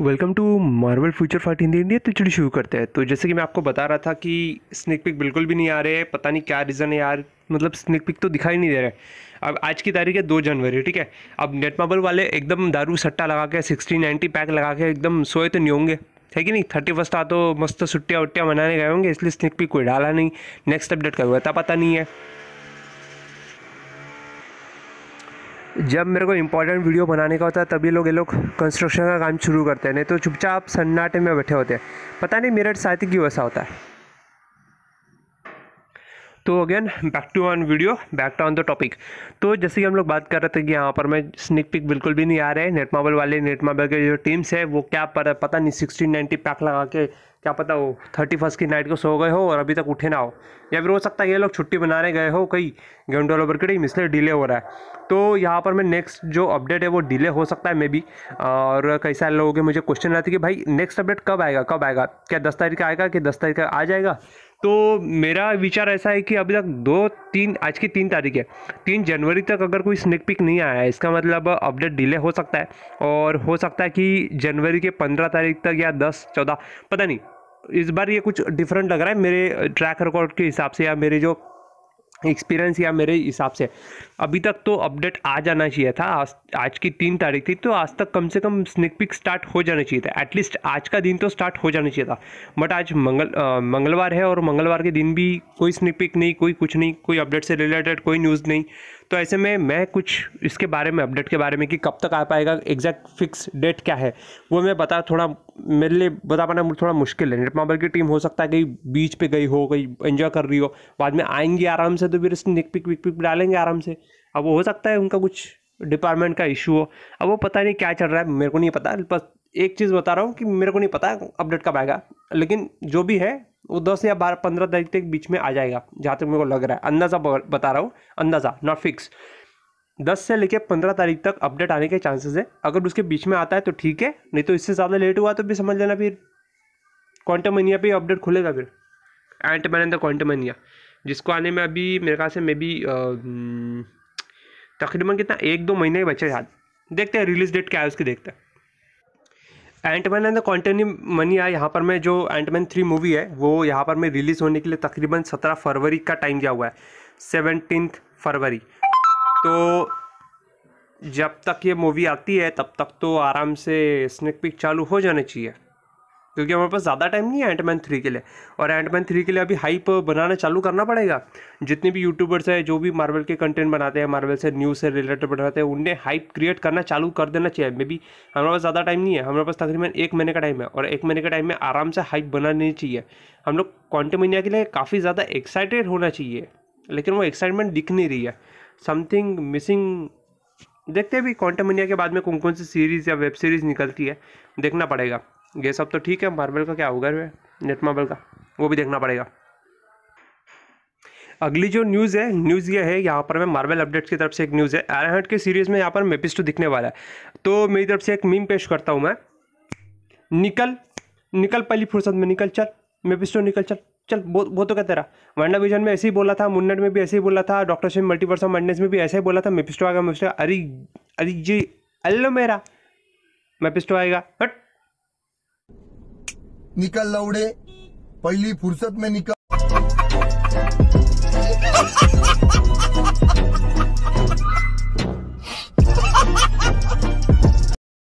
welcome to Marvel future fight Hindi India तो चलिए शुरू करते हैं तो जैसे कि मैं आपको बता रहा था कि स्नेक पिक बिल्कुल भी नहीं आ रहे हैं पता नहीं क्या रीज़न है यार मतलब स्नेक पिक तो दिखाई नहीं दे रहे अब आज की तारीख है दो जनवरी ठीक है अब नेट मार्बल वाले एकदम दारू सट्टा लगा के सिक्सटी नाइन्टी पैक लगा के एकदम सोए तो नहीं होंगे है कि नहीं थर्टी फर्स्ट आ तो मस्त छुट्टियाँ वुट्टियाँ मनाने गए होंगे इसलिए स्नेक पिक कोई डाला नहीं नेक्स्ट अपडेट का हुआ पता नहीं है जब मेरे को इंपॉर्टेंट वीडियो बनाने का होता है तभी लोग ये लोग कंस्ट्रक्शन का काम शुरू करते हैं नहीं तो चुपचाप सन्नाटे में बैठे होते हैं पता नहीं मेरे साथ की क्यों ऐसा होता है तो again back to on video back to on the topic तो जैसे कि हम लोग बात कर रहे थे कि यहाँ पर मैं स्निक पिक बिल्कुल भी नहीं आ रहे नेट नेटमाबल वाले नेट के जो टीम्स है वो क्या पर पता नहीं सिक्सटीन नाइन्टी पैक लगा के क्या पता हो थर्टी फर्स्ट की नाइट को सो गए हो और अभी तक उठे ना हो या फिर हो सकता है ये लोग छुट्टी बनाने गए हो कई गेम डेवलपर के टीम इसलिए डिले हो रहा है तो यहाँ पर मैं नेक्स्ट जो अपडेट है वो डिले हो सकता है मे बी और कई सारे लोगों के मुझे क्वेश्चन रहते कि भाई नेक्स्ट अपडेट कब आएगा कब आएगा क्या दस तारीख का आएगा कि दस तारीख का आ जाएगा तो मेरा विचार ऐसा है कि अभी तक दो तीन आज की तीन तारीख है तीन जनवरी तक अगर कोई स्निक पिक नहीं आया है इसका मतलब अपडेट डिले हो सकता है और हो सकता है कि जनवरी के पंद्रह तारीख तक या दस चौदह पता नहीं इस बार ये कुछ डिफरेंट लग रहा है मेरे ट्रैक रिकॉर्ड के हिसाब से या मेरे जो एक्सपीरियंस या मेरे हिसाब से अभी तक तो अपडेट आ जाना चाहिए था आज आज की तीन तारीख थी तो आज तक कम से कम स्निक पिक स्टार्ट हो जाना चाहिए था एटलीस्ट आज का दिन तो स्टार्ट हो जाना चाहिए था बट आज मंगल आ, मंगलवार है और मंगलवार के दिन भी कोई स्निक पिक नहीं कोई कुछ नहीं कोई अपडेट से रिलेटेड कोई न्यूज़ नहीं तो ऐसे में मैं कुछ इसके बारे में अपडेट के बारे में कि कब तक आ पाएगा एग्जैक्ट फिक्स डेट क्या है वो मैं बता थोड़ा मेरे लिए बता पाना थोड़ा मुश्किल है नेट मार्बल की टीम हो सकता है कहीं बीच पे गई हो कहीं एंजॉय कर रही हो बाद में आएंगी आराम से तो फिर निक पिक विक पिक डालेंगे आराम से अब वो हो सकता है उनका कुछ डिपार्टमेंट का इशू हो अब वो पता नहीं क्या चल रहा है मेरे को नहीं पता बस एक चीज़ बता रहा हूँ कि मेरे को नहीं पता अपडेट कब आएगा लेकिन जो भी है वो दस या बारह पंद्रह तारीख तक बीच में आ जाएगा जहाँ तक मेरे को लग रहा है अंदाज़ा बता रहा हूँ अंदाज़ा नॉट फिक्स दस से लेकर पंद्रह तारीख तक अपडेट आने के चांसेस है अगर उसके बीच में आता है तो ठीक है नहीं तो इससे ज़्यादा लेट हुआ तो भी समझ लेना फिर क्वांटम मनिया पर अपडेट खुलेगा फिर Ant Man and the quantum जिसको आने में अभी मेरे ख्याल से मे हम्म, बी तकरीबन कितना एक दो महीने बचे याद देखते हैं रिलीज डेट क्या है उसकी देखते हैं Ant Man and the money mania यहाँ पर मैं जो एंटमैन थ्री मूवी है वो यहाँ पर मैं रिलीज़ होने के लिए तकरीबन सत्रह फरवरी का टाइम दिया हुआ है सेवनटीन फरवरी तो जब तक ये मूवी आती है तब तक तो आराम से स्नैक पिक चालू हो जाना चाहिए क्योंकि हमारे पास ज़्यादा टाइम नहीं है एंटमैन थ्री के लिए और एंटमैन थ्री के लिए अभी हाइप बनाना चालू करना पड़ेगा जितने भी यूट्यूबर्स हैं जो भी मार्वल के कंटेंट बनाते हैं मार्वल से न्यूज़ से रिलेटेड बनाते हैं उन्हें हाइप क्रिएट करना चालू कर देना चाहिए मे बी हमारे पास ज़्यादा टाइम नहीं है हमारे पास तकरीबन एक महीने का टाइम है और एक महीने के टाइम में आराम से हाइप बनानी चाहिए हम लोग क्वांटम इंडिया के लिए काफ़ी ज़्यादा एक्साइटेड होना चाहिए लेकिन वो एक्साइटमेंट दिख नहीं रही है समथिंग मिसिंग देखते हैं भी क्वांटम इंडिया के बाद में कौन कौन सी सीरीज़ या वेब सीरीज़ निकलती है देखना पड़ेगा ये सब तो ठीक है मार्बल का क्या होगा नेट मार्बल का वो भी देखना पड़ेगा अगली जो न्यूज़ है न्यूज़ ये है यहाँ पर मैं मार्बल अपडेट्स की तरफ से एक न्यूज़ है एरन हट के सीरीज़ में यहाँ पर मेपिस्टो दिखने वाला है तो मेरी तरफ से एक मीम पेश करता हूँ मैं निकल निकल पहली फुर्सत में निकल चल मेपिस्टो निकल चल चल वो वो तो क्या तेरा वंडा विजन में ऐसे ही बोला था मुन्नट में भी ऐसे ही बोला था डॉक्टर शिव मल्टीपर्सन ऑफ मंडनेस में भी ऐसे ही बोला था मेपिस्टो आएगा मेपिस्टो अरे अरे जी अल्लो मेरा मेपिस्टो आएगा हट निकल लौड़े पहली फुर्सत में निकल